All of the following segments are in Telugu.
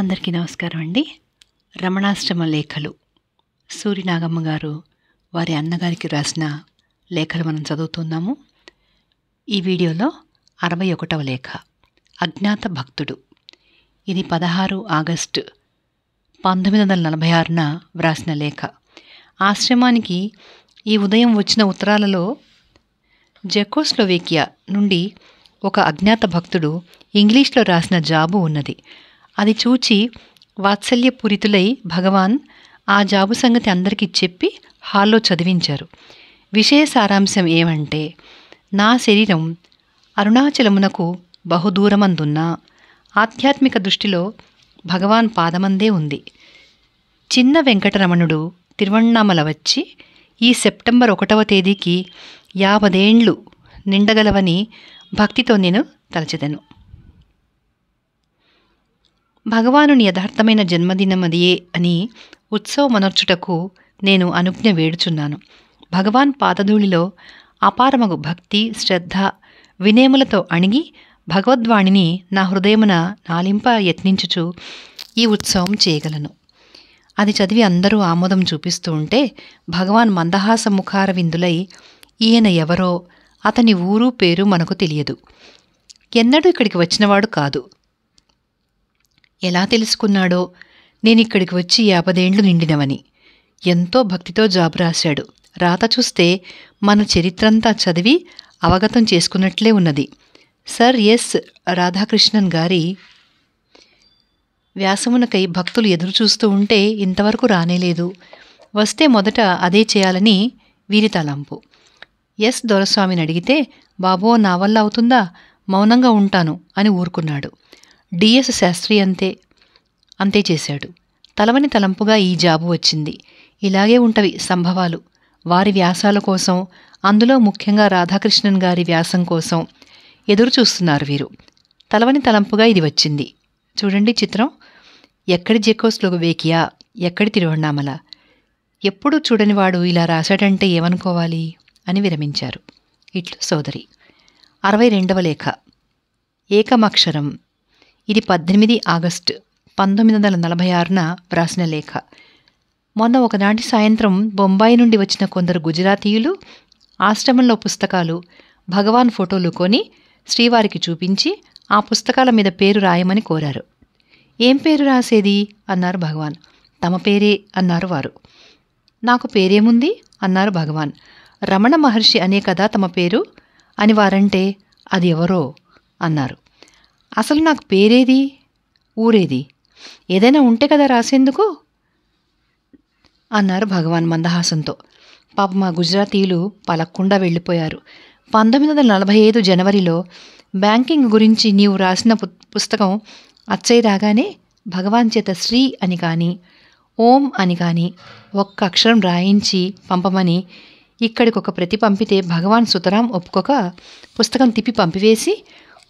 అందరికీ నమస్కారం అండి రమణాశ్రమ లేఖలు సూర్యనాగమ్మ గారు వారి అన్నగారికి రాసిన లేఖలు మనం చదువుతున్నాము ఈ వీడియోలో అరవై ఒకటవ లేఖ అజ్ఞాత భక్తుడు ఇది పదహారు ఆగస్టు పంతొమ్మిది వందల నలభై ఆరున వ్రాసిన లేఖ ఆశ్రమానికి ఈ ఉదయం వచ్చిన ఉత్తరాలలో జెకోస్లోవేకియా నుండి ఒక అజ్ఞాత భక్తుడు ఇంగ్లీష్లో రాసిన జాబు ఉన్నది అది చూచి వాత్సల్యపూరితులై భగవాన్ ఆ జాబు సంగతి అందరికీ చెప్పి హాల్లో చదివించారు విషయ సారాంశం ఏమంటే నా శరీరం అరుణాచలమునకు బహుదూరమందున్నా ఆధ్యాత్మిక దృష్టిలో భగవాన్ పాదమందే ఉంది చిన్న వెంకటరమణుడు తిరువణ్ణామల వచ్చి ఈ సెప్టెంబర్ ఒకటవ తేదీకి యాభదేండ్లు నిండగలవని భక్తితో నేను తలచెదను భగవానుని యథార్థమైన జన్మదినమదియే అని ఉత్సవమనర్చుటకు నేను అనుజ్ఞ వేడుచున్నాను భగవాన్ పాతధూళిలో అపారమగు భక్తి శ్రద్ధ వినేములతో అణిగి భగవద్వాణిని నా హృదయమున నాలింప యత్నించుచు ఈ ఉత్సవం చేయగలను అది చదివి అందరూ ఆమోదం చూపిస్తూ ఉంటే భగవాన్ మందహాస ముఖార విందులై ఈయన ఎవరో అతని ఊరు పేరు మనకు తెలియదు ఎన్నడూ ఇక్కడికి వచ్చినవాడు కాదు ఎలా తెలుసుకున్నాడో నేనిక్కడికి వచ్చి యాభదేండ్లు నిండినవని ఎంతో భక్తితో జాబు రాశాడు రాత చూస్తే మన చరిత్రంతా చదివి అవగతం చేసుకున్నట్లే ఉన్నది సర్ ఎస్ రాధాకృష్ణన్ గారి వ్యాసమునకై భక్తులు ఎదురు చూస్తూ ఉంటే ఇంతవరకు రానేలేదు వస్తే మొదట అదే చేయాలని వీరి తలంపు ఎస్ దొరస్వామిని అడిగితే బాబో నా వల్ల అవుతుందా మౌనంగా ఉంటాను అని ఊరుకున్నాడు డిఎస్ శాస్త్రి అంతే అంతే చేశాడు తలవని తలంపుగా ఈ జాబు వచ్చింది ఇలాగే ఉంటవి సంభవాలు వారి వ్యాసాల కోసం అందులో ముఖ్యంగా రాధాకృష్ణన్ గారి వ్యాసం కోసం ఎదురు చూస్తున్నారు వీరు తలవని తలంపుగా ఇది వచ్చింది చూడండి చిత్రం ఎక్కడి జెకోస్ వేకియా ఎక్కడి తిరువణామల ఎప్పుడు చూడనివాడు ఇలా రాశాడంటే ఏమనుకోవాలి అని విరమించారు ఇట్లు సోదరి అరవై రెండవ లేఖ ఏకమక్షరం ఇది పద్దెనిమిది ఆగస్టు పంతొమ్మిది వందల నలభై ఆరున వ్రాసిన లేఖ మొన్న ఒకనాటి సాయంత్రం బొంబాయి నుండి వచ్చిన కొందరు గుజరాతీయులు ఆశ్రమంలో పుస్తకాలు భగవాన్ ఫోటోలు కొని శ్రీవారికి చూపించి ఆ పుస్తకాల మీద పేరు రాయమని కోరారు ఏం పేరు రాసేది అన్నారు భగవాన్ తమ పేరే అన్నారు వారు నాకు పేరేముంది అన్నారు భగవాన్ రమణ మహర్షి అనే కదా తమ పేరు అని వారంటే అది ఎవరో అన్నారు అసలు నాకు పేరేది ఊరేది ఏదైనా ఉంటే కదా రాసేందుకు అన్నారు భగవాన్ మందహాసంతో పాప మా గుజరాతీయులు పలక్కుండా వెళ్ళిపోయారు పంతొమ్మిది వందల నలభై ఐదు జనవరిలో బ్యాంకింగ్ గురించి నీవు రాసిన పుస్తకం అచ్చయ్య రాగానే భగవాన్ చేత శ్రీ అని కానీ ఓం అని కానీ ఒక్క అక్షరం రాయించి పంపమని ఇక్కడికి ఒక ప్రతి పంపితే భగవాన్ సుతరాం ఒప్పుకోక పుస్తకం తిప్పి పంపివేసి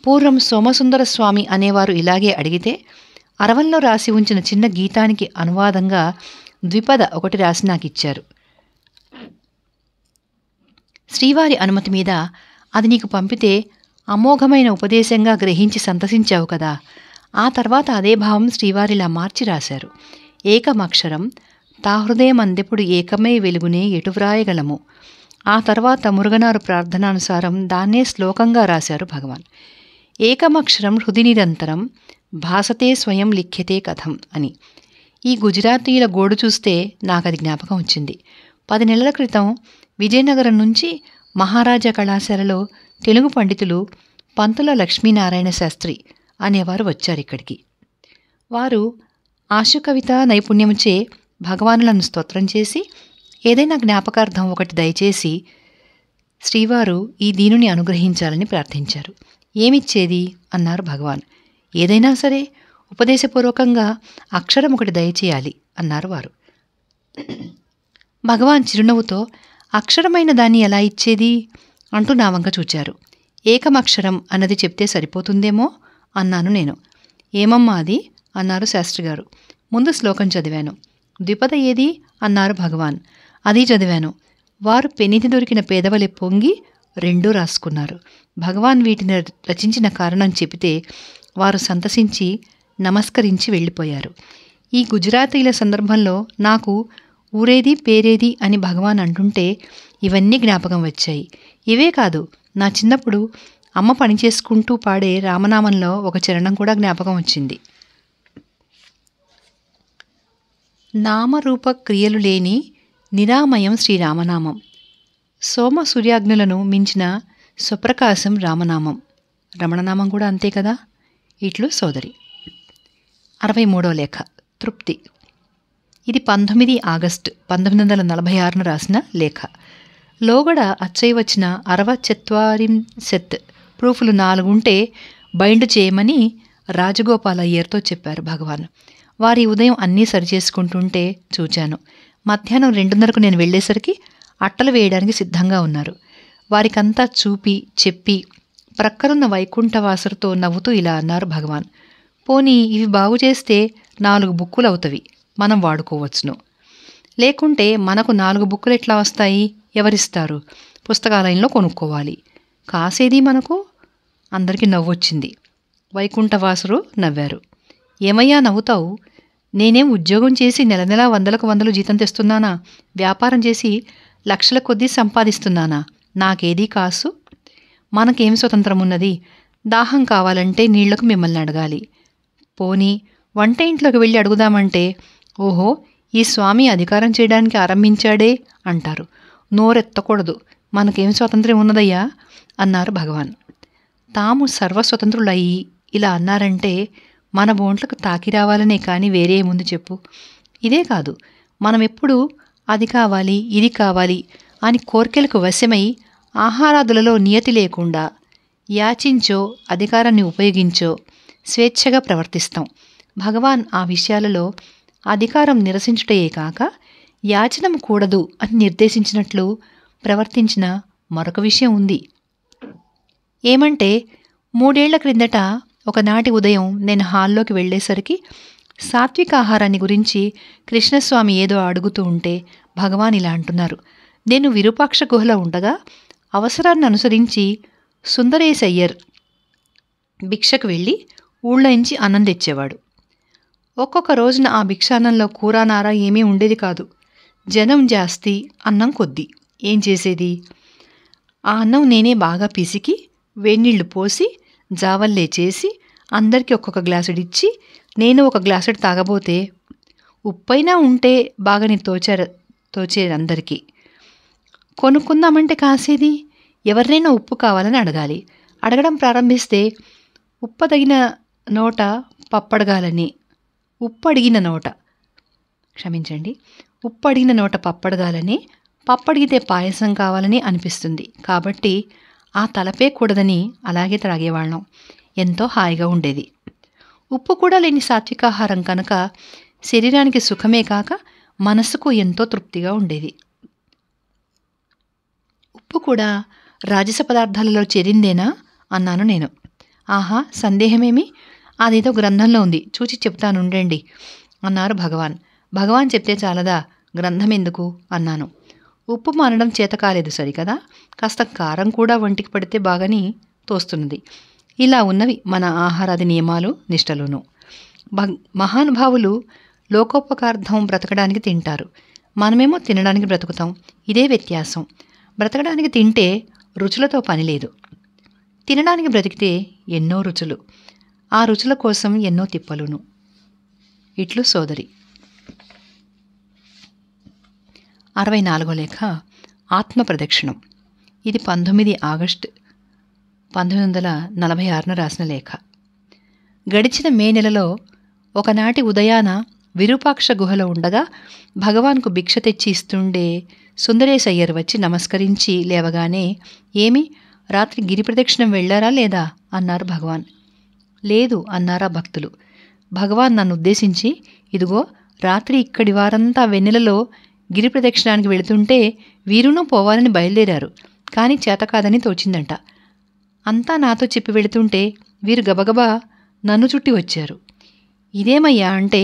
పూర్వం సోమసుందర స్వామి అనేవారు ఇలాగే అడిగితే అరవంలో రాసి ఉంచిన చిన్న గీతానికి అనువాదంగా ద్విపద ఒకటి రాసి నాకు ఇచ్చారు శ్రీవారి అనుమతి మీద అది నీకు పంపితే అమోఘమైన ఉపదేశంగా గ్రహించి సంతసించావు కదా ఆ తర్వాత అదే భావం శ్రీవారిలా మార్చి రాశారు ఏకమక్షరం తా అందెప్పుడు ఏకమై వెలుగునే ఎటు వ్రాయగలము ఆ తర్వాత మురుగనారు ప్రార్థనానుసారం దాన్నే శ్లోకంగా రాశారు భగవాన్ ఏకమక్షరం హృది నిరంతరం భాసతే స్వయం లిఖ్యతే కథం అని ఈ గుజరాతీల గోడు చూస్తే నాకు అది జ్ఞాపకం వచ్చింది పది నెలల క్రితం విజయనగరం నుంచి మహారాజా కళాశాలలో తెలుగు పండితులు పంతుల లక్ష్మీనారాయణ శాస్త్రి అనేవారు వచ్చారు ఇక్కడికి వారు ఆశుకవిత నైపుణ్యముచే భగవానులను స్తోత్రం చేసి ఏదైనా జ్ఞాపకార్థం ఒకటి దయచేసి శ్రీవారు ఈ దీనుని అనుగ్రహించాలని ప్రార్థించారు ఏమిచ్చేది అన్నారు భగవాన్ ఏదైనా సరే ఉపదేశపూర్వకంగా అక్షరం ఒకటి దయచేయాలి అన్నారు వారు భగవాన్ చిరునవ్వుతో అక్షరమైన దాన్ని ఎలా ఇచ్చేది అంటూ నా వంక చూచారు ఏకమక్షరం అన్నది చెప్తే సరిపోతుందేమో అన్నాను నేను ఏమమ్మా అది అన్నారు శాస్త్రి గారు ముందు శ్లోకం చదివాను ద్విపద ఏది అన్నారు భగవాన్ అది చదివాను వారు పెనిది దొరికిన పేదవలే పొంగి రెండూ రాసుకున్నారు భగవాన్ వీటిని రచించిన కారణం చెబితే వారు సంతసించి నమస్కరించి వెళ్ళిపోయారు ఈ గుజరాతీల సందర్భంలో నాకు ఊరేది పేరేది అని భగవాన్ అంటుంటే ఇవన్నీ జ్ఞాపకం వచ్చాయి ఇవే కాదు నా చిన్నప్పుడు అమ్మ పనిచేసుకుంటూ పాడే రామనామంలో ఒక చరణం కూడా జ్ఞాపకం వచ్చింది నామరూప క్రియలు లేని నిరామయం శ్రీరామనామం సోమ సూర్యాగ్నులను మించిన స్వప్రకాశం రామనామం రమణనామం కూడా అంతే కదా ఇట్లు సోదరి అరవై మూడో లేఖ తృప్తి ఇది పంతొమ్మిది ఆగస్టు పంతొమ్మిది వందల నలభై ఆరున రాసిన లేఖ లోగడ అచ్చయ్య వచ్చిన అరవ సెత్ ప్రూఫ్లు నాలుగుంటే బైండ్ చేయమని రాజగోపాల అయ్యర్తో చెప్పారు భగవాన్ వారి ఉదయం అన్నీ సరిచేసుకుంటుంటే చూచాను మధ్యాహ్నం రెండున్నరకు నేను వెళ్ళేసరికి అట్టలు వేయడానికి సిద్ధంగా ఉన్నారు వారికంతా చూపి చెప్పి ప్రక్కనున్న వైకుంఠవాసులతో నవ్వుతూ ఇలా అన్నారు భగవాన్ పోనీ ఇవి బాగు చేస్తే నాలుగు బుక్కులు అవుతవి మనం వాడుకోవచ్చును లేకుంటే మనకు నాలుగు బుక్కులు ఎట్లా వస్తాయి ఎవరిస్తారు పుస్తకాలయంలో కొనుక్కోవాలి కాసేది మనకు అందరికీ నవ్వొచ్చింది వైకుంఠవాసురు నవ్వారు ఏమయ్యా నవ్వుతావు నేనేం ఉద్యోగం చేసి నెల నెలా వందలకు వందలు జీతం తెస్తున్నానా వ్యాపారం చేసి లక్షల కొద్దీ సంపాదిస్తున్నానా నాకేదీ కాసు మనకేం స్వతంత్రం ఉన్నది దాహం కావాలంటే నీళ్లకు మిమ్మల్ని అడగాలి పోనీ వంట ఇంట్లోకి వెళ్ళి అడుగుదామంటే ఓహో ఈ స్వామి అధికారం చేయడానికి ఆరంభించాడే అంటారు నోరెత్తకూడదు మనకేం స్వతంత్రం ఉన్నదయ్యా అన్నారు భగవాన్ తాము సర్వస్వతంత్రులయ్యి ఇలా అన్నారంటే మన బోంట్లకు తాకి రావాలనే కానీ వేరే ముందు చెప్పు ఇదే కాదు మనమెప్పుడు అది కావాలి ఇది కావాలి అని కోర్కెలకు వశమై ఆహారాదులలో నియతి లేకుండా యాచించో అధికారాన్ని ఉపయోగించో స్వేచ్ఛగా ప్రవర్తిస్తాం భగవాన్ ఆ విషయాలలో అధికారం నిరసించుటయే కాక యాచనం కూడదు అని నిర్దేశించినట్లు ప్రవర్తించిన మరొక విషయం ఉంది ఏమంటే మూడేళ్ల క్రిందట ఒకనాటి ఉదయం నేను హాల్లోకి వెళ్ళేసరికి సాత్విక ఆహారాన్ని గురించి కృష్ణస్వామి ఏదో అడుగుతూ ఉంటే భగవాన్ ఇలా అంటున్నారు నేను విరూపాక్ష గుహలో ఉండగా అవసరాన్ని అనుసరించి సుందరేశ్ అయ్యర్ భిక్షకు వెళ్ళి ఊళ్ళో నుంచి అన్నం తెచ్చేవాడు ఒక్కొక్క రోజున ఆ భిక్షాన్నంలో కూరనార ఏమీ ఉండేది కాదు జనం జాస్తి అన్నం కొద్ది ఏం చేసేది ఆ అన్నం నేనే బాగా పిసికి వేణీళ్లు పోసి జావల్లే చేసి అందరికీ ఒక్కొక్క గ్లాసుడు ఇచ్చి నేను ఒక గ్లాసుడు తాగబోతే ఉప్పైనా ఉంటే నేను తోచారు తోచేది అందరికీ కొనుక్కుందామంటే కాసేది ఎవరినైనా ఉప్పు కావాలని అడగాలి అడగడం ప్రారంభిస్తే ఉప్పు తగిన నోట పప్పడగాలని ఉప్పు అడిగిన నోట క్షమించండి ఉప్పు అడిగిన నోట పప్పడగాలని పప్పడిగితే పాయసం కావాలని అనిపిస్తుంది కాబట్టి ఆ తలపే కూడదని అలాగే త్రాగేవాళ్ళం ఎంతో హాయిగా ఉండేది ఉప్పు కూడా లేని సాత్వికాహారం కనుక శరీరానికి సుఖమే కాక మనసుకు ఎంతో తృప్తిగా ఉండేది ఉప్పు కూడా రాజస పదార్థాలలో చేరిందేనా అన్నాను నేను ఆహా సందేహమేమి అదేదో గ్రంథంలో ఉంది చూచి చెప్తాను ఉండండి అన్నారు భగవాన్ భగవాన్ చెప్తే చాలదా గ్రంథం ఎందుకు అన్నాను ఉప్పు మానడం చేత కాలేదు సరికదా కాస్త కారం కూడా ఒంటికి పడితే బాగని తోస్తున్నది ఇలా ఉన్నవి మన ఆహారాది నియమాలు నిష్టలును మహానుభావులు లోకోపకార్థం బ్రతకడానికి తింటారు మనమేమో తినడానికి బ్రతుకుతాం ఇదే వ్యత్యాసం బ్రతకడానికి తింటే రుచులతో పని లేదు తినడానికి బ్రతికితే ఎన్నో రుచులు ఆ రుచుల కోసం ఎన్నో తిప్పలును ఇట్లు సోదరి అరవై నాలుగో లేఖ ఆత్మ ప్రదక్షిణం ఇది పంతొమ్మిది ఆగస్టు పంతొమ్మిది వందల నలభై ఆరున రాసిన లేఖ గడిచిన మే నెలలో ఒకనాటి ఉదయాన విరూపాక్ష గుహలో ఉండగా భగవాన్కు భిక్ష తెచ్చి ఇస్తుండే సుందరేశ్ వచ్చి నమస్కరించి లేవగానే ఏమి రాత్రి గిరి ప్రదక్షిణం వెళ్ళారా లేదా అన్నారు భగవాన్ లేదు అన్నారా భక్తులు భగవాన్ నన్ను ఉద్దేశించి ఇదిగో రాత్రి ఇక్కడి వారంతా వెన్నెలలో గిరి ప్రదక్షిణానికి వెళుతుంటే వీరును పోవాలని బయలుదేరారు కానీ చేతకాదని తోచిందంట అంతా నాతో చెప్పి వెళుతుంటే వీరు గబగబా నన్ను చుట్టి వచ్చారు ఇదేమయ్యా అంటే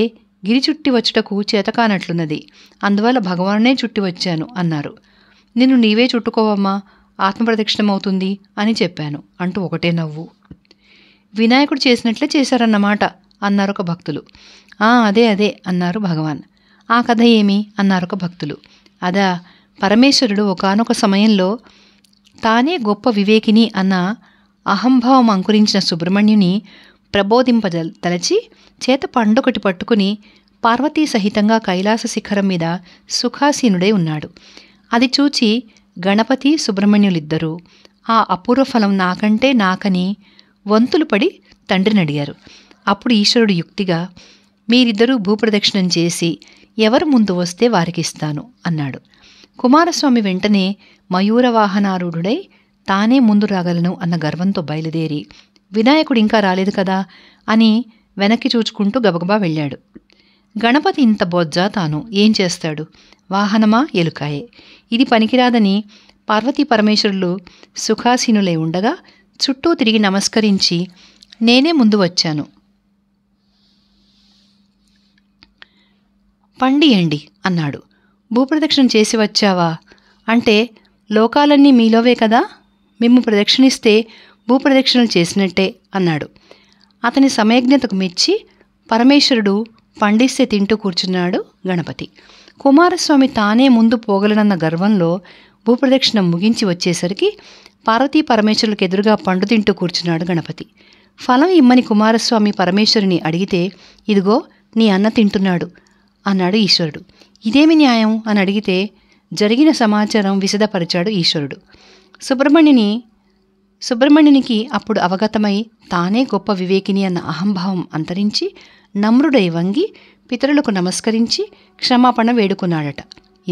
గిరి చుట్టి వచ్చుటకు చేతకానట్లున్నది అందువల్ల భగవాన్నే చుట్టి వచ్చాను అన్నారు నిన్ను నీవే చుట్టుకోవమ్మా ఆత్మప్రదక్షిణమవుతుంది అని చెప్పాను అంటూ ఒకటే నవ్వు వినాయకుడు చేసినట్లే చేశారన్నమాట అన్నారు ఒక భక్తులు ఆ అదే అదే అన్నారు భగవాన్ ఆ కథ ఏమి అన్నారు ఒక భక్తులు అదా పరమేశ్వరుడు ఒకనొక సమయంలో తానే గొప్ప వివేకిని అన్న అహంభావం అంకురించిన సుబ్రహ్మణ్యుని ప్రబోధింపజల్ తలచి చేత పండొకటి పట్టుకుని పార్వతీ సహితంగా కైలాస శిఖరం మీద సుఖాసీనుడై ఉన్నాడు అది చూచి గణపతి సుబ్రహ్మణ్యులిద్దరూ ఆ అపూర్వ ఫలం నాకంటే నాకని వంతులు పడి తండ్రిని అడిగారు అప్పుడు ఈశ్వరుడు యుక్తిగా మీరిద్దరూ భూప్రదక్షిణం చేసి ఎవరు ముందు వస్తే వారికిస్తాను అన్నాడు కుమారస్వామి వెంటనే మయూర వాహనారూఢుడై తానే ముందు రాగలను అన్న గర్వంతో బయలుదేరి వినాయకుడు ఇంకా రాలేదు కదా అని వెనక్కి చూచుకుంటూ గబగబా వెళ్ళాడు గణపతి ఇంత బొజ్జా తాను ఏం చేస్తాడు వాహనమా ఎలుకాయే ఇది పనికిరాదని పార్వతీ పరమేశ్వరులు సుఖాసీనులై ఉండగా చుట్టూ తిరిగి నమస్కరించి నేనే ముందు వచ్చాను పండియండి అన్నాడు భూప్రదక్షిణ చేసి వచ్చావా అంటే లోకాలన్నీ మీలోవే కదా మేము ప్రదక్షిణిస్తే భూప్రదక్షిణలు చేసినట్టే అన్నాడు అతని సమయజ్ఞతకు మెచ్చి పరమేశ్వరుడు పండిస్తే తింటూ కూర్చున్నాడు గణపతి కుమారస్వామి తానే ముందు పోగలనన్న గర్వంలో భూప్రదక్షిణ ముగించి వచ్చేసరికి పార్వతీ పరమేశ్వరులకు ఎదురుగా పండు తింటూ కూర్చున్నాడు గణపతి ఫలం ఇమ్మని కుమారస్వామి పరమేశ్వరుని అడిగితే ఇదిగో నీ అన్న తింటున్నాడు అన్నాడు ఈశ్వరుడు ఇదేమి న్యాయం అని అడిగితే జరిగిన సమాచారం విశదపరిచాడు ఈశ్వరుడు సుబ్రహ్మణ్యని సుబ్రహ్మణ్యునికి అప్పుడు అవగతమై తానే గొప్ప వివేకిని అన్న అహంభావం అంతరించి నమ్రుడై వంగి పితరులకు నమస్కరించి క్షమాపణ వేడుకున్నాడట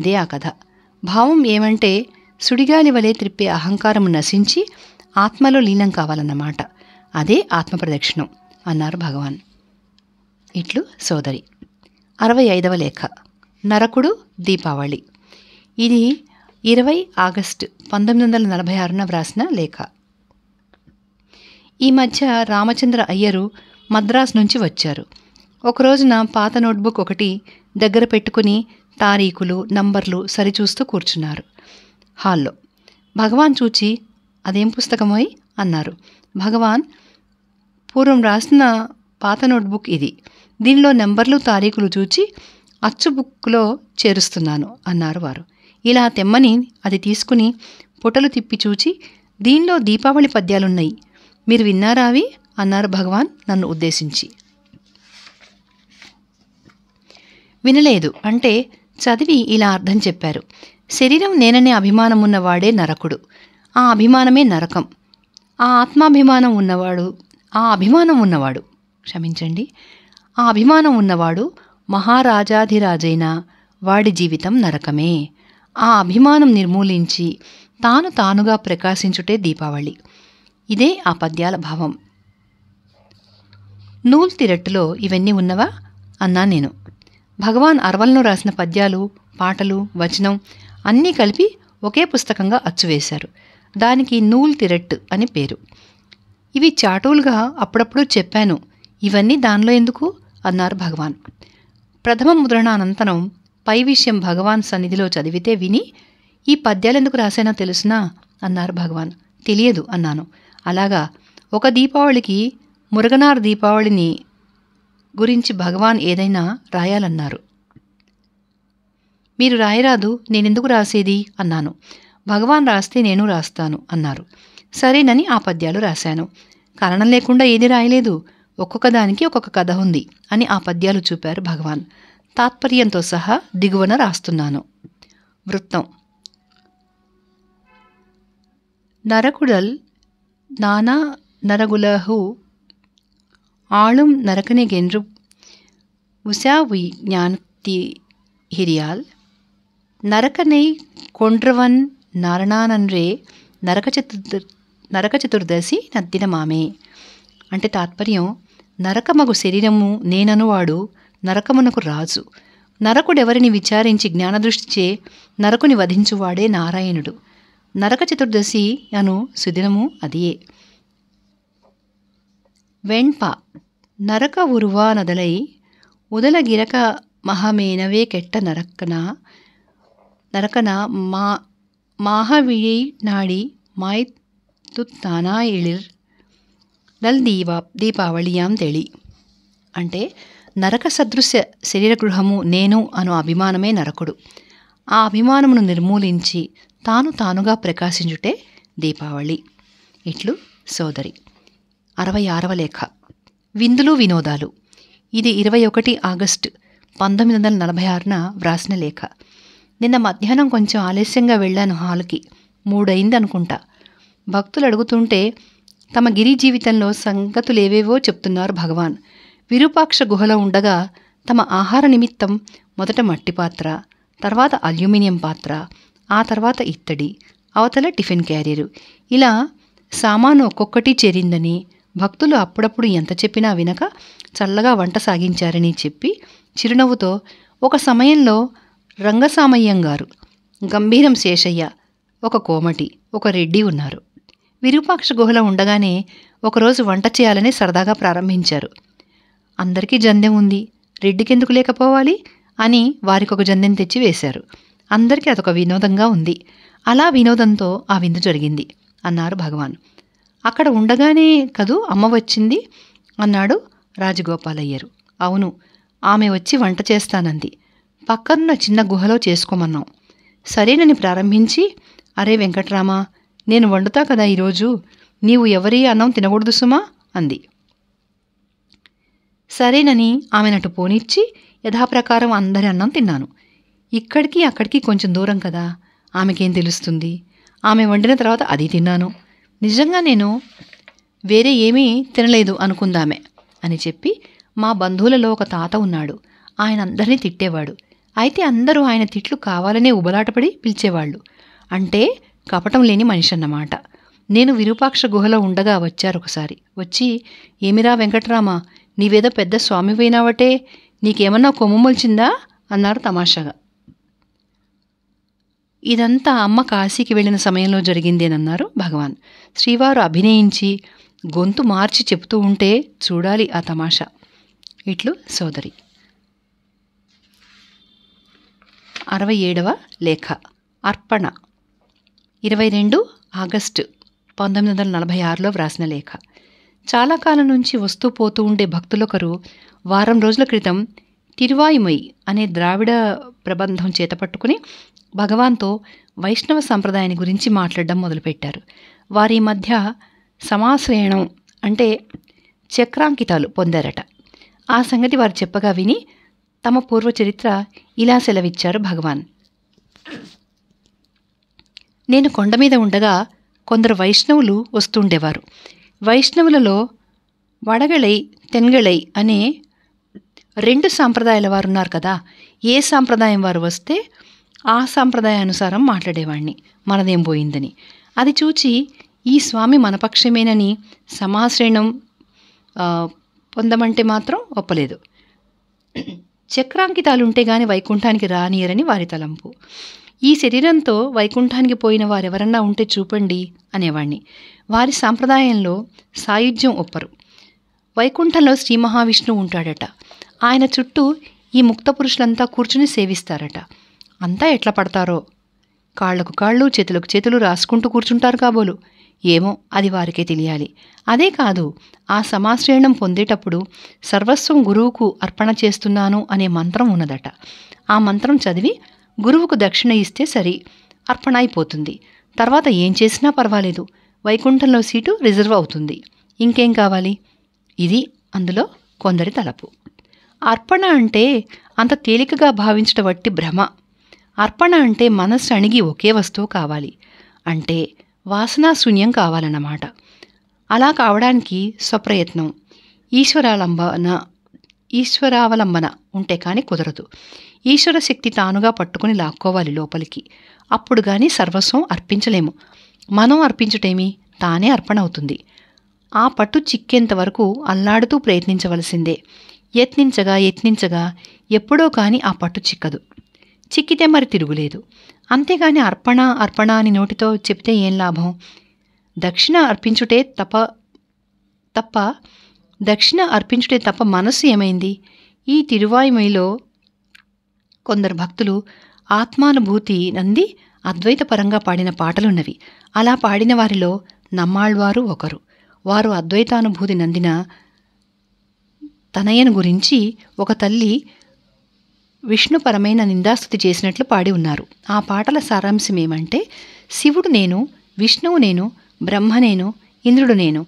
ఇదే ఆ కథ భావం ఏమంటే సుడిగాలి వలె త్రిప్పే అహంకారం నశించి ఆత్మలో లీనం కావాలన్నమాట అదే ఆత్మప్రదక్షిణం అన్నారు భగవాన్ ఇట్లు సోదరి అరవై ఐదవ లేఖ నరకుడు దీపావళి ఇది ఇరవై ఆగస్టు పంతొమ్మిది వందల నలభై ఆరున వ్రాసిన లేఖ ఈ మధ్య రామచంద్ర అయ్యరు మద్రాసు నుంచి వచ్చారు ఒకరోజున పాత నోట్బుక్ ఒకటి దగ్గర పెట్టుకుని తారీఖులు నంబర్లు సరిచూస్తూ కూర్చున్నారు హాల్లో భగవాన్ చూచి అదేం పుస్తకమోయ్ అన్నారు భగవాన్ పూర్వం రాసిన పాత నోట్బుక్ ఇది దీనిలో నెంబర్లు తారీఖులు చూచి అచ్చు బుక్లో చేరుస్తున్నాను అన్నారు వారు ఇలా తెమ్మని అది తీసుకుని పొటలు తిప్పి చూచి దీనిలో దీపావళి పద్యాలున్నాయి మీరు విన్నారా అవి అన్నారు భగవాన్ నన్ను ఉద్దేశించి వినలేదు అంటే చదివి ఇలా అర్థం చెప్పారు శరీరం నేననే అభిమానం ఉన్నవాడే నరకుడు ఆ అభిమానమే నరకం ఆ ఆత్మాభిమానం ఉన్నవాడు ఆ అభిమానం ఉన్నవాడు క్షమించండి ఆ అభిమానం ఉన్నవాడు మహారాజాధిరాజైన వాడి జీవితం నరకమే ఆ అభిమానం నిర్మూలించి తాను తానుగా ప్రకాశించుటే దీపావళి ఇదే ఆ పద్యాల భావం నూల్ తిరట్టులో ఇవన్నీ ఉన్నవా అన్నా నేను భగవాన్ అర్వల్ను రాసిన పద్యాలు పాటలు వచనం అన్నీ కలిపి ఒకే పుస్తకంగా అచ్చువేశారు దానికి నూల్ తిరట్ అని పేరు ఇవి చాటువులుగా అప్పుడప్పుడు చెప్పాను ఇవన్నీ దానిలో ఎందుకు అన్నారు భగవాన్ ప్రథమ ముద్రణ అనంతరం పై విషయం భగవాన్ సన్నిధిలో చదివితే విని ఈ పద్యాలెందుకు రాశానో తెలుసునా అన్నారు భగవాన్ తెలియదు అన్నాను అలాగా ఒక దీపావళికి మురగనార్ దీపావళిని గురించి భగవాన్ ఏదైనా రాయాలన్నారు మీరు రాయరాదు నేనెందుకు రాసేది అన్నాను భగవాన్ రాస్తే నేను రాస్తాను అన్నారు సరేనని ఆ పద్యాలు రాశాను కారణం లేకుండా ఏది రాయలేదు ఒక్కొక్క దానికి ఒక్కొక్క కథ ఉంది అని ఆ పద్యాలు చూపారు భగవాన్ తాత్పర్యంతో సహా దిగువన రాస్తున్నాను వృత్తం నరకుడల్ నానా నరగులహు నరకని நரகனிகென்று ఉషావు ஞானத்தி హిరియాల్ నరకనై కొండ్రవన్ నారణానన్రే నరక చతుర్ద నరక చతుర్దశి నద్దిన మామే అంటే తాత్పర్యం నరకమగు శరీరము నేననువాడు నరకమునకు రాజు నరకుడెవరిని విచారించి జ్ఞానదృష్టిచే నరకుని వధించువాడే నారాయణుడు నరక చతుర్దశి అను సుదినము అదియే వెణ్ప నరక ఉరువా నదలై ఉదలగిరక మహమేనవే కెట్ట నరక్కన నరకన మా மாகவிழை நாடி மாய்த்துத்தானா ఎళిర్ నల్ దీవా దీపావళియాం తెళి అంటే నరక సదృశ్య శరీరగృహము నేను అను అభిమానమే నరకుడు ఆ అభిమానమును నిర్మూలించి తాను తానుగా ప్రకాశించుటే దీపావళి ఇట్లు సోదరి అరవై ఆరవ లేఖ విందులు వినోదాలు ఇది ఇరవై ఒకటి ఆగస్టు పంతొమ్మిది వందల నలభై ఆరున వ్రాసిన లేఖ నిన్న మధ్యాహ్నం కొంచెం ఆలస్యంగా వెళ్ళాను హాల్కి మూడైంది అనుకుంటా భక్తులు అడుగుతుంటే తమ గిరి జీవితంలో సంగతులు ఏవేవో చెప్తున్నారు భగవాన్ విరూపాక్ష గుహలో ఉండగా తమ ఆహార నిమిత్తం మొదట మట్టి పాత్ర తర్వాత అల్యూమినియం పాత్ర ఆ తర్వాత ఇత్తడి అవతల టిఫిన్ క్యారియరు ఇలా సామాను ఒక్కొక్కటి చేరిందని భక్తులు అప్పుడప్పుడు ఎంత చెప్పినా వినక చల్లగా వంట సాగించారని చెప్పి చిరునవ్వుతో ఒక సమయంలో రంగసామయ్యం గారు గంభీరం శేషయ్య ఒక కోమటి ఒక రెడ్డి ఉన్నారు విరూపాక్ష గుహలో ఉండగానే ఒకరోజు వంట చేయాలని సరదాగా ప్రారంభించారు అందరికీ జందెం ఉంది రెడ్డికెందుకు లేకపోవాలి అని వారికొక జందెం తెచ్చి వేశారు అందరికీ అదొక వినోదంగా ఉంది అలా వినోదంతో ఆ విందు జరిగింది అన్నారు భగవాన్ అక్కడ ఉండగానే కదూ అమ్మ వచ్చింది అన్నాడు రాజగోపాలయ్యరు అవును ఆమె వచ్చి వంట చేస్తానంది పక్కనున్న చిన్న గుహలో చేసుకోమన్నాం సరేనని ప్రారంభించి అరే వెంకట్రామా నేను వండుతా కదా ఈరోజు నీవు ఎవరి అన్నం తినకూడదు సుమా అంది సరేనని ఆమెనటు పోనిచ్చి యథాప్రకారం అందరి అన్నం తిన్నాను ఇక్కడికి అక్కడికి కొంచెం దూరం కదా ఆమెకేం తెలుస్తుంది ఆమె వండిన తర్వాత అది తిన్నాను నిజంగా నేను వేరే ఏమీ తినలేదు అనుకుందామే అని చెప్పి మా బంధువులలో ఒక తాత ఉన్నాడు ఆయన అందరినీ తిట్టేవాడు అయితే అందరూ ఆయన తిట్లు కావాలనే ఉబలాటపడి పిలిచేవాళ్ళు అంటే కపటం లేని మనిషి అన్నమాట నేను విరూపాక్ష గుహలో ఉండగా వచ్చారు ఒకసారి వచ్చి ఏమిరా వెంకట్రామా నీవేదో పెద్ద స్వామి పోయినావటే నీకేమన్నా కొమ్ము మొలిచిందా అన్నారు తమాషాగా ఇదంతా అమ్మ కాశీకి వెళ్ళిన సమయంలో జరిగిందేనన్నారు భగవాన్ శ్రీవారు అభినయించి గొంతు మార్చి చెప్తూ ఉంటే చూడాలి ఆ తమాషా ఇట్లు సోదరి అరవై ఏడవ లేఖ అర్పణ ఇరవై రెండు ఆగస్టు పంతొమ్మిది వందల నలభై ఆరులో వ్రాసిన లేఖ చాలా కాలం నుంచి వస్తూ పోతూ ఉండే భక్తులొకరు వారం రోజుల క్రితం తిరువాయిమై అనే ద్రావిడ ప్రబంధం చేతపట్టుకుని భగవాన్తో వైష్ణవ సంప్రదాయాన్ని గురించి మాట్లాడడం మొదలుపెట్టారు వారి మధ్య సమాశ్రయణం అంటే చక్రాంకితాలు పొందారట ఆ సంగతి వారు చెప్పగా విని తమ పూర్వ చరిత్ర ఇలా సెలవిచ్చారు భగవాన్ నేను కొండ మీద ఉండగా కొందరు వైష్ణవులు వస్తుండేవారు వైష్ణవులలో వడగళై తెన్గళై అనే రెండు సాంప్రదాయాల వారు ఉన్నారు కదా ఏ సాంప్రదాయం వారు వస్తే ఆ సాంప్రదాయానుసారం మాట్లాడేవాడిని మనదేం పోయిందని అది చూచి ఈ స్వామి మనపక్షమేనని సమాశ్రయణం పొందమంటే మాత్రం ఒప్పలేదు చక్రాంకితాలుంటే గాని వైకుంఠానికి రానియరని వారి తలంపు ఈ శరీరంతో వైకుంఠానికి పోయిన వారెవరన్నా ఉంటే చూపండి అనేవాణ్ణి వారి సాంప్రదాయంలో సాయుధ్యం ఒప్పరు వైకుంఠంలో శ్రీ మహావిష్ణువు ఉంటాడట ఆయన చుట్టూ ఈ ముక్త పురుషులంతా కూర్చుని సేవిస్తారట అంతా ఎట్లా పడతారో కాళ్లకు కాళ్ళు చేతులకు చేతులు రాసుకుంటూ కూర్చుంటారు కాబోలు ఏమో అది వారికే తెలియాలి అదే కాదు ఆ సమాశ్రయణం పొందేటప్పుడు సర్వస్వం గురువుకు అర్పణ చేస్తున్నాను అనే మంత్రం ఉన్నదట ఆ మంత్రం చదివి గురువుకు దక్షిణ ఇస్తే సరి అర్పణ అయిపోతుంది తర్వాత ఏం చేసినా పర్వాలేదు వైకుంఠంలో సీటు రిజర్వ్ అవుతుంది ఇంకేం కావాలి ఇది అందులో కొందరి తలపు అర్పణ అంటే అంత తేలికగా భావించట వట్టి భ్రమ అర్పణ అంటే మనస్సు అణిగి ఒకే వస్తువు కావాలి అంటే వాసనాశూన్యం కావాలన్నమాట అలా కావడానికి స్వప్రయత్నం ఈశ్వరాలంబన ఈశ్వరావలంబన ఉంటే కానీ కుదరదు ఈశ్వర శక్తి తానుగా పట్టుకుని లాక్కోవాలి లోపలికి అప్పుడు కానీ సర్వస్వం అర్పించలేము మనం అర్పించుటేమి తానే అర్పణ అవుతుంది ఆ పట్టు చిక్కేంత వరకు అల్లాడుతూ ప్రయత్నించవలసిందే యత్నించగా యత్నించగా ఎప్పుడో కానీ ఆ పట్టు చిక్కదు చిక్కితే మరి తిరుగులేదు అంతేగాని అర్పణ అర్పణ అని నోటితో చెప్తే ఏం లాభం దక్షిణ అర్పించుటే తప తప్ప దక్షిణ అర్పించుటే తప్ప మనస్సు ఏమైంది ఈ తిరువాయుమైలో కొందరు భక్తులు ఆత్మానుభూతి నంది అద్వైతపరంగా పాడిన పాటలున్నవి అలా పాడిన వారిలో నమ్మాళ్వారు ఒకరు వారు అద్వైతానుభూతి నందిన తనయ్యను గురించి ఒక తల్లి విష్ణుపరమైన నిందాస్థుతి చేసినట్లు పాడి ఉన్నారు ఆ పాటల సారాంశం ఏమంటే శివుడు నేను విష్ణువు నేను బ్రహ్మ నేను ఇంద్రుడు నేను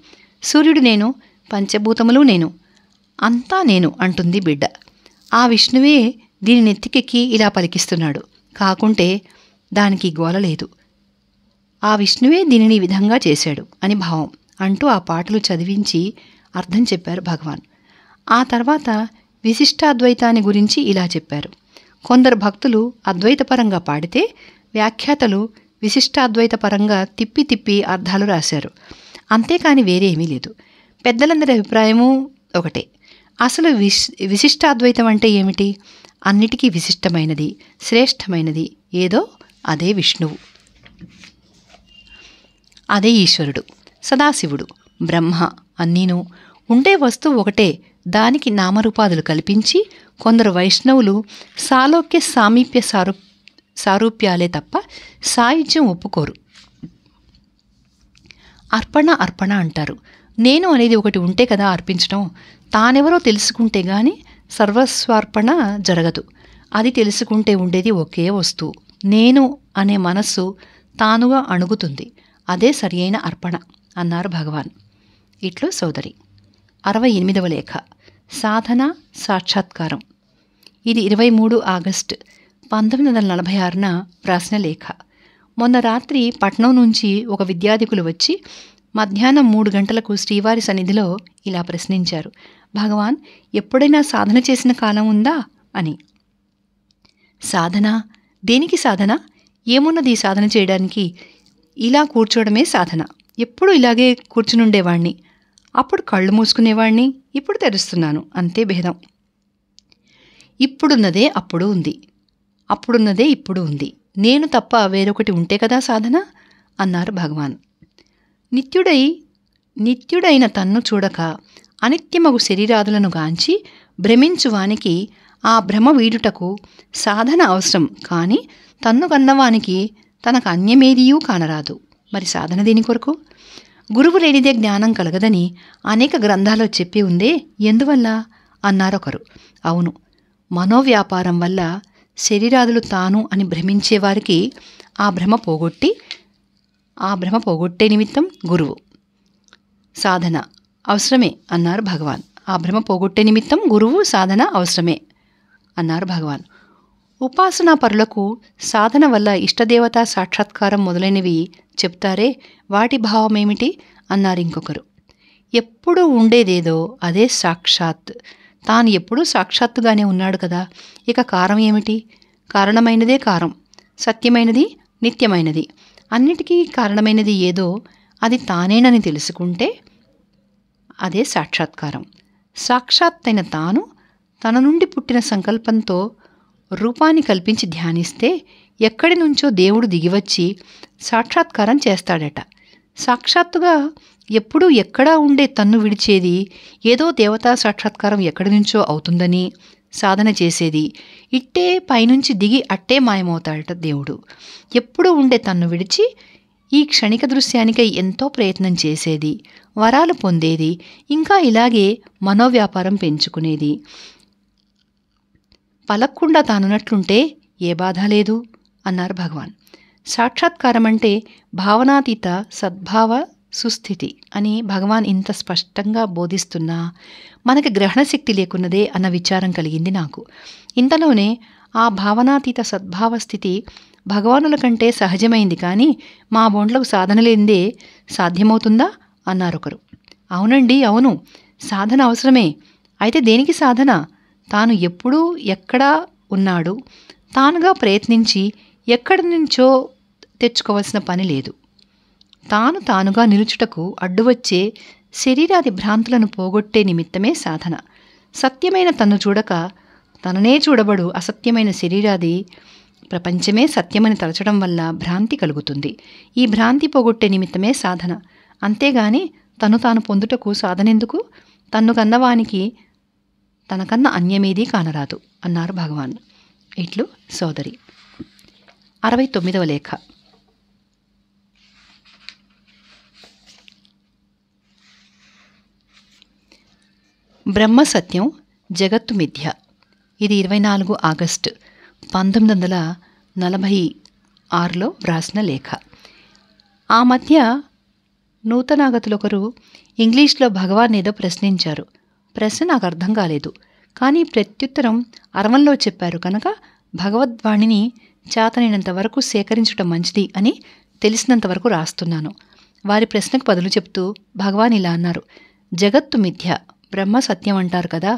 సూర్యుడు నేను పంచభూతములు నేను అంతా నేను అంటుంది బిడ్డ ఆ విష్ణువే దీని నెత్తికెక్కి ఇలా పలికిస్తున్నాడు కాకుంటే దానికి గోల లేదు ఆ విష్ణువే దీనిని విధంగా చేశాడు అని భావం అంటూ ఆ పాటలు చదివించి అర్థం చెప్పారు భగవాన్ ఆ తర్వాత విశిష్టాద్వైతాన్ని గురించి ఇలా చెప్పారు కొందరు భక్తులు అద్వైతపరంగా పాడితే వ్యాఖ్యాతలు విశిష్టాద్వైతపరంగా తిప్పి తిప్పి అర్థాలు రాశారు అంతేకాని వేరేమీ లేదు పెద్దలందరి అభిప్రాయము ఒకటే అసలు విశ్ విశిష్టాద్వైతం అంటే ఏమిటి అన్నిటికీ విశిష్టమైనది శ్రేష్టమైనది ఏదో అదే విష్ణువు అదే ఈశ్వరుడు సదాశివుడు బ్రహ్మ అన్నీను ఉండే వస్తువు ఒకటే దానికి నామరూపాదులు కల్పించి కొందరు వైష్ణవులు సాలోక్య సామీప్య సారూ సారూప్యాలే తప్ప సాయుధ్యం ఒప్పుకోరు అర్పణ అర్పణ అంటారు నేను అనేది ఒకటి ఉంటే కదా అర్పించడం తానెవరో తెలుసుకుంటే గాని సర్వస్వార్పణ జరగదు అది తెలుసుకుంటే ఉండేది ఒకే వస్తువు నేను అనే మనస్సు తానుగా అణుగుతుంది అదే సరియైన అర్పణ అన్నారు భగవాన్ ఇట్లు సోదరి అరవై ఎనిమిదవ లేఖ సాధన సాక్షాత్కారం ఇది ఇరవై మూడు ఆగస్ట్ పంతొమ్మిది వందల నలభై ఆరున వ్రాసిన లేఖ మొన్న రాత్రి పట్నం నుంచి ఒక విద్యాధికులు వచ్చి మధ్యాహ్నం మూడు గంటలకు శ్రీవారి సన్నిధిలో ఇలా ప్రశ్నించారు భగవాన్ ఎప్పుడైనా సాధన చేసిన కాలం ఉందా అని సాధన దేనికి సాధన ఏమున్నది సాధన చేయడానికి ఇలా కూర్చోవడమే సాధన ఎప్పుడు ఇలాగే కూర్చునుండేవాణ్ణి అప్పుడు కళ్ళు మూసుకునేవాణ్ణి ఇప్పుడు తెరుస్తున్నాను అంతే భేదం ఇప్పుడున్నదే అప్పుడు ఉంది అప్పుడున్నదే ఇప్పుడు ఉంది నేను తప్ప వేరొకటి ఉంటే కదా సాధన అన్నారు భగవాన్ నిత్యుడై నిత్యుడైన తన్ను చూడక అనిత్యమగు శరీరాదులను గాంచి భ్రమించువానికి ఆ భ్రమ వీడుటకు సాధన అవసరం కానీ తన్ను కన్నవానికి తనకు అన్యమేదియూ కానరాదు మరి సాధన దేని కొరకు గురువు లేనిదే జ్ఞానం కలగదని అనేక గ్రంథాలు చెప్పి ఉందే ఎందువల్ల అన్నారొకరు అవును మనోవ్యాపారం వల్ల శరీరాదులు తాను అని భ్రమించేవారికి ఆ భ్రమ పోగొట్టి ఆ భ్రమ పోగొట్టే నిమిత్తం గురువు సాధన అవసరమే అన్నారు భగవాన్ ఆ భ్రమ పోగొట్టే నిమిత్తం గురువు సాధన అవసరమే అన్నారు భగవాన్ ఉపాసనా పరులకు సాధన వల్ల ఇష్టదేవత సాక్షాత్కారం మొదలైనవి చెప్తారే వాటి భావమేమిటి అన్నారు ఇంకొకరు ఎప్పుడు ఉండేదేదో అదే సాక్షాత్ తాను ఎప్పుడూ సాక్షాత్తుగానే ఉన్నాడు కదా ఇక కారం ఏమిటి కారణమైనదే కారం సత్యమైనది నిత్యమైనది అన్నిటికీ కారణమైనది ఏదో అది తానేనని తెలుసుకుంటే అదే సాక్షాత్కారం సాక్షాత్తైన తాను తన నుండి పుట్టిన సంకల్పంతో రూపాన్ని కల్పించి ధ్యానిస్తే ఎక్కడి నుంచో దేవుడు దిగివచ్చి సాక్షాత్కారం చేస్తాడట సాక్షాత్తుగా ఎప్పుడూ ఎక్కడా ఉండే తన్ను విడిచేది ఏదో దేవతా సాక్షాత్కారం ఎక్కడి నుంచో అవుతుందని సాధన చేసేది ఇట్టే పైనుంచి దిగి అట్టే మాయమవుతాడట దేవుడు ఎప్పుడూ ఉండే తన్ను విడిచి ఈ క్షణిక దృశ్యానికై ఎంతో ప్రయత్నం చేసేది వరాలు పొందేది ఇంకా ఇలాగే మనోవ్యాపారం పెంచుకునేది పలక్కుండా తానున్నట్లుంటే ఏ బాధ లేదు అన్నారు భగవాన్ సాక్షాత్కారం అంటే భావనాతీత సద్భావ సుస్థితి అని భగవాన్ ఇంత స్పష్టంగా బోధిస్తున్నా మనకి గ్రహణ శక్తి లేకున్నదే అన్న విచారం కలిగింది నాకు ఇంతలోనే ఆ భావనాతీత సద్భావ స్థితి భగవానుల కంటే సహజమైంది కానీ మా బోండ్లకు సాధన లేనిదే సాధ్యమవుతుందా అన్నారొకరు అవునండి అవును సాధన అవసరమే అయితే దేనికి సాధన తాను ఎప్పుడూ ఎక్కడా ఉన్నాడు తానుగా ప్రయత్నించి ఎక్కడి నుంచో తెచ్చుకోవాల్సిన పని లేదు తాను తానుగా నిలుచుటకు అడ్డువచ్చే శరీరాది భ్రాంతులను పోగొట్టే నిమిత్తమే సాధన సత్యమైన తను చూడక తననే చూడబడు అసత్యమైన శరీరాది ప్రపంచమే సత్యమని తలచడం వల్ల భ్రాంతి కలుగుతుంది ఈ భ్రాంతి పోగొట్టే నిమిత్తమే సాధన అంతేగాని తను తాను పొందుటకు సాధనెందుకు తన్ను కన్నవానికి తనకన్న అన్యమేదీ కానరాదు అన్నారు భగవాన్ ఇట్లు సోదరి అరవై తొమ్మిదవ లేఖ బ్రహ్మ సత్యం జగత్తు మిథ్య ఇది ఇరవై నాలుగు ఆగస్టు పంతొమ్మిది వందల నలభై ఆరులో వ్రాసిన లేఖ ఆ మధ్య నూతనాగతులు ఒకరు ఇంగ్లీష్లో భగవాన్ ఏదో ప్రశ్నించారు ప్రశ్న నాకు అర్థం కాలేదు కానీ ప్రత్యుత్తరం అరవంలో చెప్పారు కనుక భగవద్వాణిని చేతనైనంత వరకు సేకరించడం మంచిది అని తెలిసినంత వరకు రాస్తున్నాను వారి ప్రశ్నకు బదులు చెప్తూ భగవాన్ ఇలా అన్నారు జగత్తు మిథ్య బ్రహ్మ సత్యం అంటారు కదా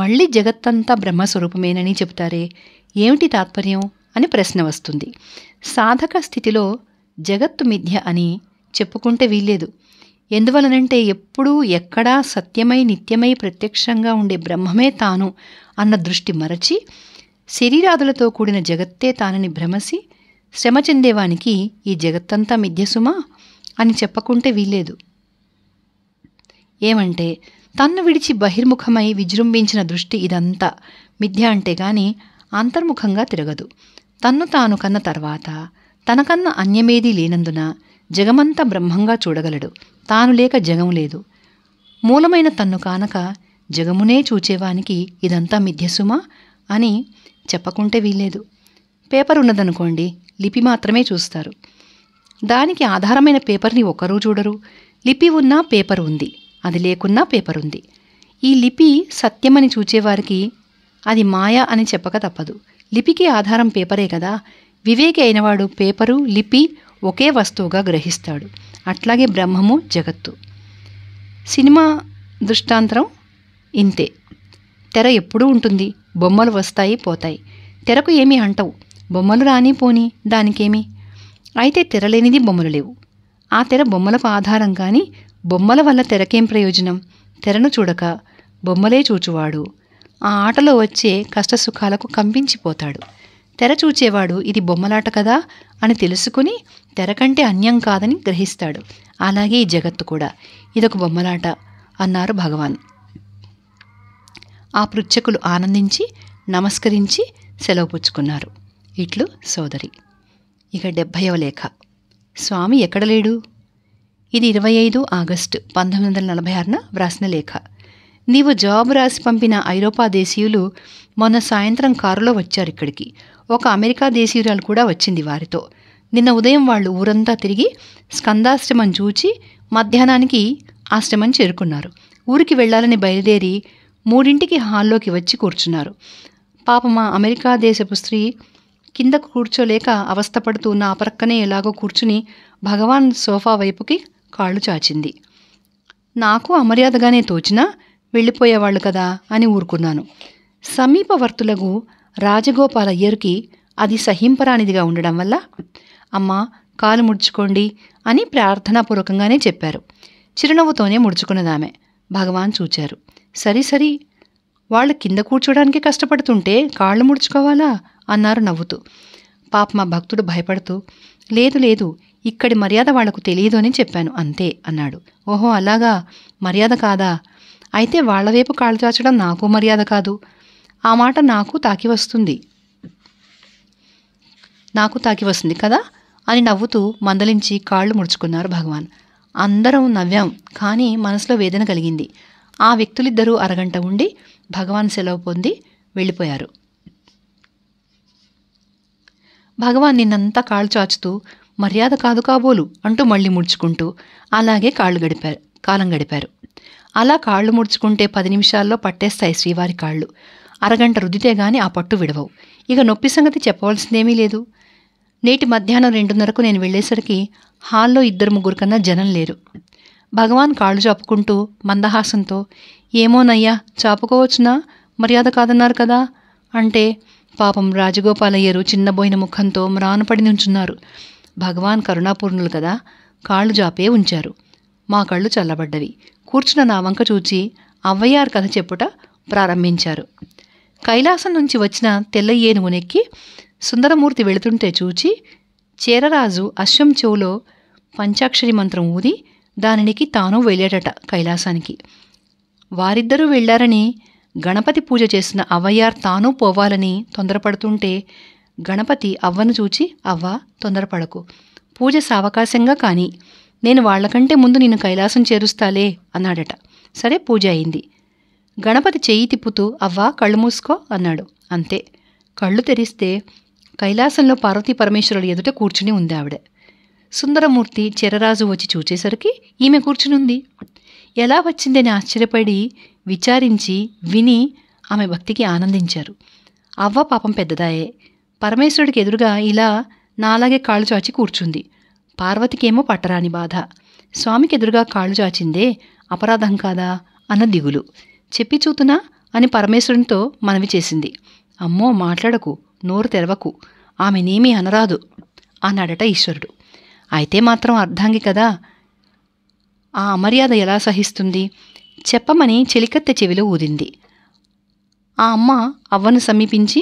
మళ్ళీ జగత్తంతా బ్రహ్మస్వరూపమేనని చెబుతారే ఏమిటి తాత్పర్యం అని ప్రశ్న వస్తుంది సాధక స్థితిలో జగత్తు మిథ్య అని చెప్పుకుంటే వీల్లేదు ఎందువలనంటే ఎప్పుడూ ఎక్కడా సత్యమై నిత్యమై ప్రత్యక్షంగా ఉండే బ్రహ్మమే తాను అన్న దృష్టి మరచి శరీరాదులతో కూడిన జగత్తే తానని భ్రమసి శ్రమ చెందేవానికి ఈ జగత్తంతా మిథ్యసుమా అని చెప్పకుంటే వీల్లేదు ఏమంటే తన్ను విడిచి బహిర్ముఖమై విజృంభించిన దృష్టి ఇదంతా మిథ్య అంటే గాని అంతర్ముఖంగా తిరగదు తన్ను తాను కన్న తర్వాత తనకన్న అన్యమేదీ లేనందున జగమంతా బ్రహ్మంగా చూడగలడు తాను లేక జగము లేదు మూలమైన తన్ను కానక జగమునే చూచేవానికి ఇదంతా మిథ్యసుమా అని చెప్పకుంటే వీల్లేదు పేపర్ ఉన్నదనుకోండి లిపి మాత్రమే చూస్తారు దానికి ఆధారమైన పేపర్ని ఒకరూ చూడరు లిపి ఉన్నా పేపర్ ఉంది అది లేకున్నా పేపర్ ఉంది ఈ లిపి సత్యమని చూచేవారికి అది మాయా అని చెప్పక తప్పదు లిపికి ఆధారం పేపరే కదా వివేకి అయినవాడు పేపరు లిపి ఒకే వస్తువుగా గ్రహిస్తాడు అట్లాగే బ్రహ్మము జగత్తు సినిమా దృష్టాంతరం ఇంతే తెర ఎప్పుడూ ఉంటుంది బొమ్మలు వస్తాయి పోతాయి తెరకు ఏమీ అంటవు బొమ్మలు రాని పోని దానికేమి అయితే తెరలేనిది బొమ్మలు లేవు ఆ తెర బొమ్మలకు ఆధారం కానీ బొమ్మల వల్ల తెరకేం ప్రయోజనం తెరను చూడక బొమ్మలే చూచువాడు ఆ ఆటలో వచ్చే కష్టసుఖాలకు కంపించిపోతాడు తెర చూచేవాడు ఇది బొమ్మలాట కదా అని తెలుసుకుని తెర కంటే అన్యం కాదని గ్రహిస్తాడు అలాగే ఈ జగత్తు కూడా ఇదొక బొమ్మలాట అన్నారు భగవాన్ ఆ పృచ్ఛకులు ఆనందించి నమస్కరించి సెలవు పుచ్చుకున్నారు ఇట్లు సోదరి ఇక డెబ్భైవ లేఖ స్వామి ఎక్కడ లేడు ఇది ఇరవై ఐదు ఆగస్టు పంతొమ్మిది వందల నలభై ఆరున వ్రాసిన లేఖ నీవు జాబ్ రాసి పంపిన ఐరోపా దేశీయులు మొన్న సాయంత్రం కారులో వచ్చారు ఇక్కడికి ఒక అమెరికా దేశీయురాలు కూడా వచ్చింది వారితో నిన్న ఉదయం వాళ్ళు ఊరంతా తిరిగి స్కందాశ్రమం చూచి మధ్యాహ్నానికి ఆశ్రమం చేరుకున్నారు ఊరికి వెళ్లాలని బయలుదేరి మూడింటికి హాల్లోకి వచ్చి కూర్చున్నారు పాప మా అమెరికా దేశపు స్త్రీ కింద కూర్చోలేక అవస్థపడుతూ నా పరక్కనే ఎలాగో కూర్చుని భగవాన్ సోఫా వైపుకి కాళ్ళు చాచింది నాకు అమర్యాదగానే తోచినా వెళ్ళిపోయేవాళ్ళు కదా అని ఊరుకున్నాను సమీపవర్తులకు రాజగోపాలయ్యర్కి అది సహింపరానిదిగా ఉండడం వల్ల అమ్మా కాలు ముడుచుకోండి అని ప్రార్థనాపూర్వకంగానే చెప్పారు చిరునవ్వుతోనే ముడుచుకున్నదామె భగవాన్ చూచారు సరి సరి వాళ్ళు కింద కూర్చోడానికి కష్టపడుతుంటే కాళ్ళు ముడుచుకోవాలా అన్నారు నవ్వుతూ పాప మా భక్తుడు భయపడుతూ లేదు లేదు ఇక్కడి మర్యాద వాళ్లకు తెలియదు అని చెప్పాను అంతే అన్నాడు ఓహో అలాగా మర్యాద కాదా అయితే వాళ్లవైపు కాళ్ళు చాచడం నాకు మర్యాద కాదు ఆ మాట నాకు తాకి వస్తుంది నాకు తాకి వస్తుంది కదా అని నవ్వుతూ మందలించి కాళ్ళు ముడుచుకున్నారు భగవాన్ అందరం నవ్వాం కానీ మనసులో వేదన కలిగింది ఆ వ్యక్తులిద్దరూ అరగంట ఉండి భగవాన్ సెలవు పొంది వెళ్ళిపోయారు భగవాన్ నిన్నంతా కాళ్ళు చాచుతూ మర్యాద కాదు కాబోలు అంటూ మళ్ళీ ముడుచుకుంటూ అలాగే కాళ్ళు గడిపారు కాలం గడిపారు అలా కాళ్ళు ముడుచుకుంటే పది నిమిషాల్లో పట్టేస్తాయి శ్రీవారి కాళ్ళు అరగంట రుద్దితే గాని ఆ పట్టు విడవవు ఇక నొప్పి సంగతి చెప్పవలసిందేమీ లేదు నేటి మధ్యాహ్నం రెండున్నరకు నేను వెళ్ళేసరికి హాల్లో ఇద్దరు ముగ్గురు కన్నా జనం లేరు భగవాన్ కాళ్ళు చాపుకుంటూ మందహాసంతో ఏమోనయ్యా చాపుకోవచ్చునా మర్యాద కాదన్నారు కదా అంటే పాపం రాజగోపాలయ్యరు చిన్నబోయిన ముఖంతో మ్రానుపడి నుంచున్నారు భగవాన్ కరుణాపూర్ణులు కదా కాళ్ళు జాపే ఉంచారు మా కళ్ళు చల్లబడ్డవి కూర్చున్న నా వంక చూచి అవ్వయ్యారు కథ చెప్పుట ప్రారంభించారు కైలాసం నుంచి వచ్చిన తెల్ల ఏనుగునెక్కి సుందరమూర్తి వెళుతుంటే చూచి చీరరాజు అశ్వం చెవులో పంచాక్షరి మంత్రం ఊది దానికి తాను వెళ్ళాడట కైలాసానికి వారిద్దరూ వెళ్ళారని గణపతి పూజ చేసిన అవ్వయ్యార్ తాను పోవాలని తొందరపడుతుంటే గణపతి అవ్వను చూచి అవ్వ తొందరపడకు పూజ సావకాశంగా కానీ నేను వాళ్లకంటే ముందు నిన్ను కైలాసం చేరుస్తాలే అన్నాడట సరే పూజ అయింది గణపతి చెయ్యి తిప్పుతూ అవ్వా కళ్ళు మూసుకో అన్నాడు అంతే కళ్ళు తెరిస్తే కైలాసంలో పార్వతీ పరమేశ్వరుడు ఎదుట కూర్చుని ఉంది ఆవిడ సుందరమూర్తి చెరరాజు వచ్చి చూచేసరికి ఈమె కూర్చునుంది ఎలా వచ్చిందని ఆశ్చర్యపడి విచారించి విని ఆమె భక్తికి ఆనందించారు అవ్వ పాపం పెద్దదాయే పరమేశ్వరుడికి ఎదురుగా ఇలా నాలాగే కాళ్ళు చాచి కూర్చుంది పార్వతికేమో పట్టరాని బాధ స్వామికి ఎదురుగా కాళ్ళు చాచిందే అపరాధం కాదా అన్న దిగులు చెప్పి చూతునా అని పరమేశ్వరునితో మనవి చేసింది అమ్మో మాట్లాడకు నోరు తెరవకు ఆమెనేమీ అనరాదు అన్నాడట ఈశ్వరుడు అయితే మాత్రం అర్ధాంగి కదా ఆ అమర్యాద ఎలా సహిస్తుంది చెప్పమని చెలికత్తె చెవిలో ఊదింది ఆ అమ్మ అవ్వను సమీపించి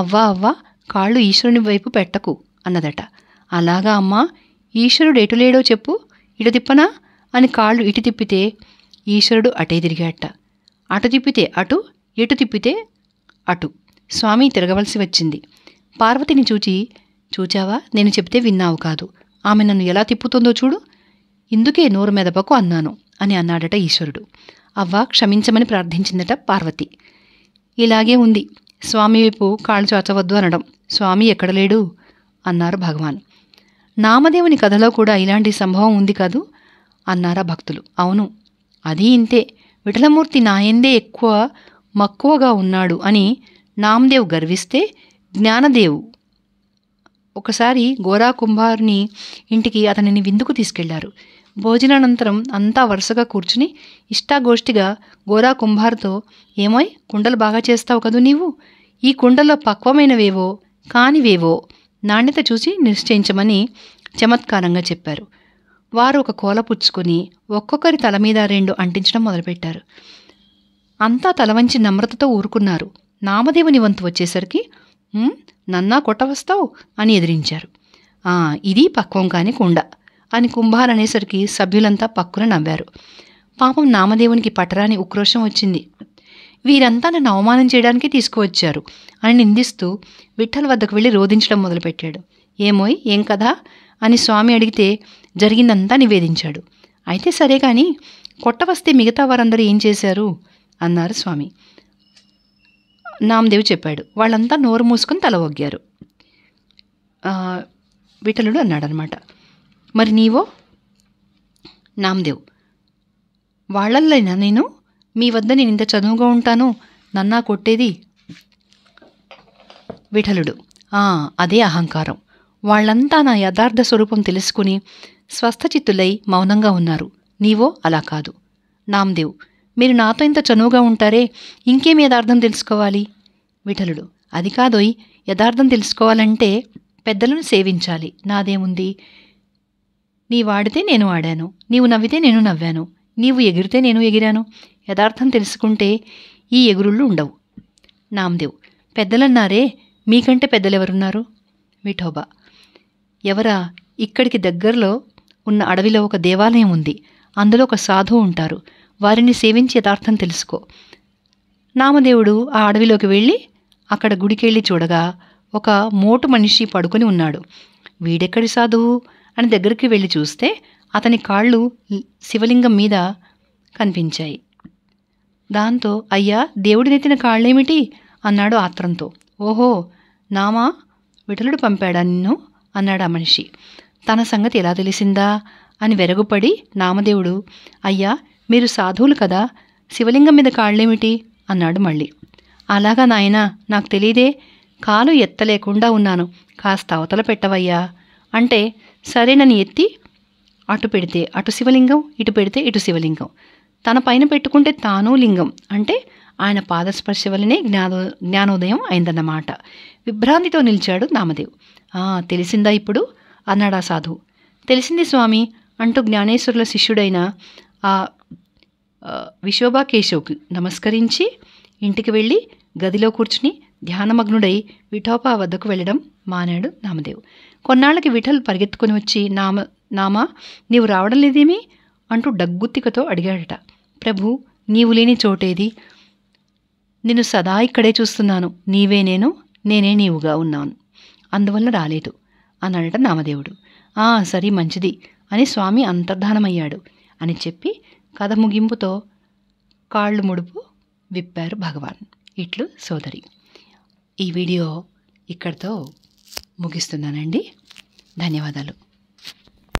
అవ్వా అవ్వ కాళ్ళు ఈశ్వరుని వైపు పెట్టకు అన్నదట అలాగా అమ్మా ఈశ్వరుడు ఎటులేడో చెప్పు ఇటు తిప్పనా అని కాళ్ళు ఇటు తిప్పితే ఈశ్వరుడు అటే తిరిగాట అటు తిప్పితే అటు ఎటు తిప్పితే అటు స్వామి తిరగవలసి వచ్చింది పార్వతిని చూచి చూచావా నేను చెప్తే విన్నావు కాదు ఆమె నన్ను ఎలా తిప్పుతుందో చూడు ఇందుకే నోరు మెదపకు అన్నాను అని అన్నాడట ఈశ్వరుడు అవ్వ క్షమించమని ప్రార్థించిందట పార్వతి ఇలాగే ఉంది స్వామి వైపు కాళ్ళు చాచవద్దు అనడం స్వామి ఎక్కడ లేడు అన్నారు భగవాన్ నామదేవుని కథలో కూడా ఇలాంటి సంభవం ఉంది కాదు అన్నారా భక్తులు అవును అది ఇంతే విఠలమూర్తి నాయందే ఎక్కువ మక్కువగా ఉన్నాడు అని నామదేవ్ గర్విస్తే జ్ఞానదేవు ఒకసారి గోరా కుంభారుని ఇంటికి అతనిని విందుకు తీసుకెళ్లారు భోజనానంతరం అంతా వరుసగా కూర్చుని ఇష్టాగోష్ఠిగా గోరా కుంభారుతో ఏమోయ్ కుండలు బాగా చేస్తావు కదూ నీవు ఈ కుండల్లో పక్వమైనవేవో కానివేవో నాణ్యత చూసి నిశ్చయించమని చమత్కారంగా చెప్పారు వారు ఒక కోల పుచ్చుకొని ఒక్కొక్కరి తల మీద రెండు అంటించడం మొదలుపెట్టారు అంతా తలవంచి నమ్రతతో ఊరుకున్నారు నామదేవుని వంతు వచ్చేసరికి నన్నా కొట్టవస్తావు అని ఎదిరించారు ఇది పక్వం కాని కుండ అని కుంభారనేసరికి సభ్యులంతా పక్కున నవ్వారు పాపం నామదేవునికి పట్టరాని ఉక్రోషం వచ్చింది వీరంతా నన్ను అవమానం చేయడానికి తీసుకువచ్చారు అని నిందిస్తూ విఠల్ వద్దకు వెళ్ళి రోధించడం మొదలుపెట్టాడు ఏమోయ్ ఏం కదా అని స్వామి అడిగితే జరిగిందంతా నివేదించాడు అయితే సరే కానీ కొట్ట వస్తే మిగతా వారందరూ ఏం చేశారు అన్నారు స్వామి నామదేవి చెప్పాడు వాళ్ళంతా నోరు మూసుకొని తల ఒగ్గారు విఠలుడు అన్నాడనమాట మరి నీవో నామదేవ్ వాళ్ళల్లేనా నేను మీ వద్ద నేను ఇంత చదువుగా ఉంటాను నన్నా కొట్టేది విఠలుడు అదే అహంకారం వాళ్ళంతా నా యథార్థ స్వరూపం తెలుసుకుని స్వస్థచిత్తులై మౌనంగా ఉన్నారు నీవో అలా కాదు నామ్దేవ్ మీరు నాతో ఇంత చనువుగా ఉంటారే ఇంకేం యథార్థం తెలుసుకోవాలి విఠలుడు అది కాదోయ్ యథార్థం తెలుసుకోవాలంటే పెద్దలను సేవించాలి నాదేముంది నీ వాడితే నేను వాడాను నీవు నవ్వితే నేను నవ్వాను నీవు ఎగిరితే నేను ఎగిరాను యథార్థం తెలుసుకుంటే ఈ ఎగురుళ్ళు ఉండవు నామదేవ్ పెద్దలన్నారే మీకంటే పెద్దలెవరున్నారు విఠోబా ఎవరా ఇక్కడికి దగ్గరలో ఉన్న అడవిలో ఒక దేవాలయం ఉంది అందులో ఒక సాధువు ఉంటారు వారిని సేవించి యథార్థం తెలుసుకో నామదేవుడు ఆ అడవిలోకి వెళ్ళి అక్కడ గుడికెళ్ళి చూడగా ఒక మోటు మనిషి పడుకుని ఉన్నాడు వీడెక్కడి సాధువు అని దగ్గరికి వెళ్ళి చూస్తే అతని కాళ్ళు శివలింగం మీద కనిపించాయి దాంతో అయ్యా నెత్తిన కాళ్ళేమిటి అన్నాడు ఆత్రంతో ఓహో నామా విఠలుడు పంపాడా నిన్ను అన్నాడు ఆ మనిషి తన సంగతి ఎలా తెలిసిందా అని వెరగుపడి నామదేవుడు అయ్యా మీరు సాధువులు కదా శివలింగం మీద కాళ్ళేమిటి అన్నాడు మళ్ళీ అలాగా నాయన నాకు తెలియదే కాలు ఎత్తలేకుండా ఉన్నాను కాస్త అవతల పెట్టవయ్యా అంటే సరేనని ఎత్తి అటు పెడితే అటు శివలింగం ఇటు పెడితే ఇటు శివలింగం తన పైన పెట్టుకుంటే తాను లింగం అంటే ఆయన పాదస్పర్శ వలనే జ్ఞానో జ్ఞానోదయం అయిందన్నమాట విభ్రాంతితో నిలిచాడు నామదేవ్ తెలిసిందా ఇప్పుడు అన్నాడా సాధు తెలిసింది స్వామి అంటూ జ్ఞానేశ్వరుల శిష్యుడైన ఆ విశోభా కేశవ్కి నమస్కరించి ఇంటికి వెళ్ళి గదిలో కూర్చుని ధ్యానమగ్నుడై విఠోపా వద్దకు వెళ్ళడం మానాడు నామదేవ్ కొన్నాళ్ళకి విఠల్ పరిగెత్తుకుని వచ్చి నామ నామా నీవు రావడం లేదేమి అంటూ డగ్గుత్తికతో అడిగాడట ప్రభు నీవు లేని చోటేది నిన్ను సదా ఇక్కడే చూస్తున్నాను నీవే నేను నేనే నీవుగా ఉన్నాను అందువల్ల రాలేదు అనట నామదేవుడు ఆ సరే మంచిది అని స్వామి అంతర్ధానమయ్యాడు అని చెప్పి కథ ముగింపుతో కాళ్ళు ముడుపు విప్పారు భగవాన్ ఇట్లు సోదరి ఈ వీడియో ఇక్కడితో ముగిస్తున్నానండి ధన్యవాదాలు